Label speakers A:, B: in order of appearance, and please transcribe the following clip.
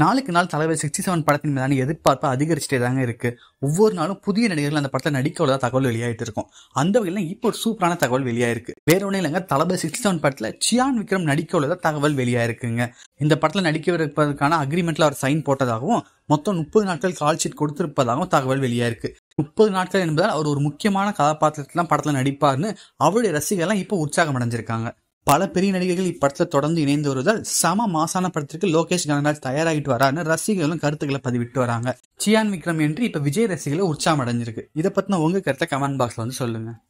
A: நாளுக்கு நாள் தலைவர் சிக்ஸ்டி செவன் படத்தின் மீதான எதிர்பார்ப்பு அதிகரிச்சுட்டே தாங்க இருக்கு ஒவ்வொரு நாளும் புதிய நடிகர்கள் அந்த படத்தை நடிக்க உள்ளதா தகவல் வெளியாயிட்டு இருக்கும் அந்த வகையில இப்போ ஒரு சூப்பரான தகவல் வெளியாயிருக்கு வேற ஒன்றும் இல்லைங்க தலைவர் சிக்ஸ்டி செவன் படத்துல சியான் விக்ரம் நடிக்க உள்ளதா தகவல் வெளியாயிருக்குங்க இந்த படத்துல நடிக்கவிருப்பதற்கான அக்ரிமெண்ட்ல அவர் சைன் போட்டதாகவும் மொத்தம் முப்பது நாட்கள் கால்ஷீட் கொடுத்திருப்பதாகவும் தகவல் வெளியாயிருக்கு முப்பது நாட்கள் என்பதால் அவர் ஒரு முக்கியமான கதாபாத்திரத்தான் படத்தில் நடிப்பார்னு அவருடைய ரசிகர்லாம் இப்போ உற்சாகம் அடைஞ்சிருக்காங்க பல பெரிய நடிகர்கள் இப்படத்தில் தொடர்ந்து இணைந்து வருவதால் சம மாசான படத்திற்கு லோகேஷ் கனகராஜ் தயாராகிட்டு வரான்னு ரசிகர்களும் கருத்துக்களை பதிவிட்டு வராங்க சியான் விக்ரம் என்று இப்ப விஜய் ரசிகளை உற்சாகம் அடைஞ்சிருக்கு இதை பத்தின உங்க கருத்தை கமெண்ட் பாக்ஸ்ல வந்து சொல்லுங்க